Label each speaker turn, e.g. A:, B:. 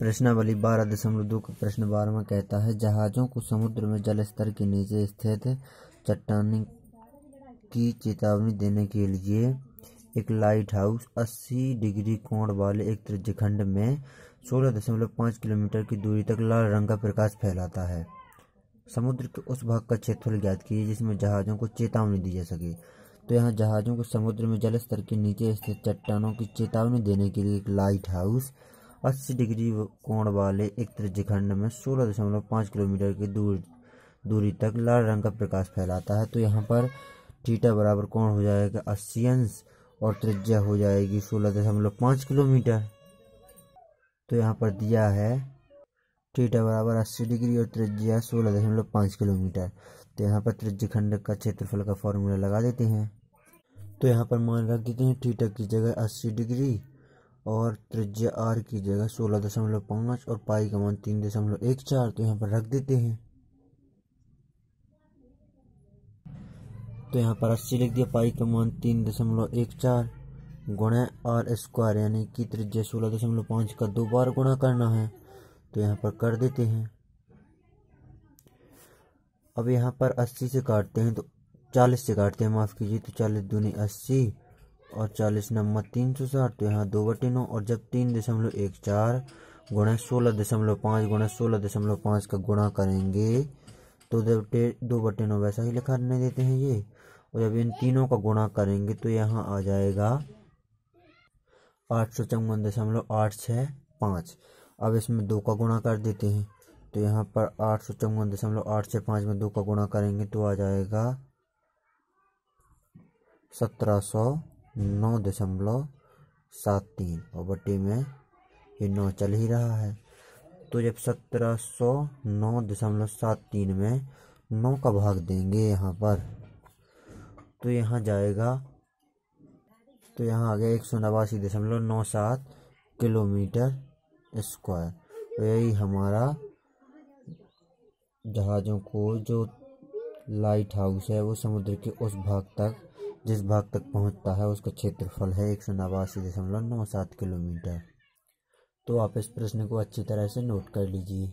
A: प्रश्नावली बारह दशमलव दो का प्रश्न बारहवा कहता है जहाजों को समुद्र में जल स्तर के नीचे स्थित चट्टानी की चेतावनी देने के लिए एक लाइट हाउस अस्सी डिग्री कोण वाले एक त्रिज्यखंड में सोलह दशमलव पाँच किलोमीटर की दूरी तक लाल रंग का प्रकाश फैलाता है समुद्र के उस भाग का क्षेत्रफल ज्ञात किए जिसमें जहाज़ों को चेतावनी दी जा सके तो यहाँ जहाज़ों को समुद्र में जल स्तर के नीचे स्थित चट्टानों की चेतावनी देने के लिए एक लाइट हाउस अस्सी डिग्री कोण वाले एक त्रिज्यखंड में सोलह दशमलव पाँच किलोमीटर की दूर दूरी तक लाल रंग का प्रकाश फैलाता है तो यहाँ पर थीटा बराबर कोण हो जाएगा अस्सी अंश और त्रिज्या हो जाएगी सोलह दशमलव पाँच किलोमीटर तो यहाँ पर दिया है थीटा बराबर अस्सी डिग्री और त्रिज्या सोलह दशमलव पाँच किलोमीटर तो यहाँ पर त्रिज्यखंड का क्षेत्रफल का फॉर्मूला लगा देते हैं तो यहाँ पर मान रख देते हैं थीटा की जगह अस्सी डिग्री और त्रिज्या आर की जगह सोलह दशमलव पाँच और पाई का मान तीन दशमलव एक चार तो यहाँ पर रख देते हैं तो यहाँ पर अस्सी लिख दिया पाई का मान तीन दशमलव एक चार गुणा आर स्क्वायर यानी कि त्रिज्या सोलह दशमलव पाँच का दो बार गुणा करना है तो यहाँ पर कर देते हैं अब यहाँ पर अस्सी से काटते हैं तो चालीस से काटते हैं माफ़ कीजिए तो चालीस दूनी अस्सी और चालीस नंबर तीन सौ साठ तो यहाँ दो बटे नौ और जब तीन दशमलव एक चार गुणा सोलह दशमलव पाँच गुणा सोलह दशमलव पाँच का गुणा करेंगे तो दो बटे दो बटे नौ वैसा ही लिखा नहीं देते हैं ये और जब इन तीनों का गुणा करेंगे तो यहाँ आ जाएगा आठ सौ चौवन दशमलव आठ छः पाँच अब इसमें दो का गुणा कर देते हैं तो यहाँ पर आठ सौ चौवन दशमलव आठ छः पाँच में दो का गुणा करेंगे तो आ जाएगा सत्रह सौ नौ दशमलव सात तीन और बट्टी में ये नौ चल ही रहा है तो जब सत्रह सौ नौ दशमलव सात तीन में नौ का भाग देंगे यहाँ पर तो यहाँ जाएगा तो यहाँ आ गया एक सौ नवासी दशमलव नौ सात किलोमीटर स्क्वायर तो यही हमारा जहाज़ों को जो लाइट हाउस है वो समुद्र के उस भाग तक जिस भाग तक पहुंचता है उसका क्षेत्रफल है एक सौ नवासी दशमलव नौ सात किलोमीटर तो आप इस प्रश्न को अच्छी तरह से नोट कर लीजिए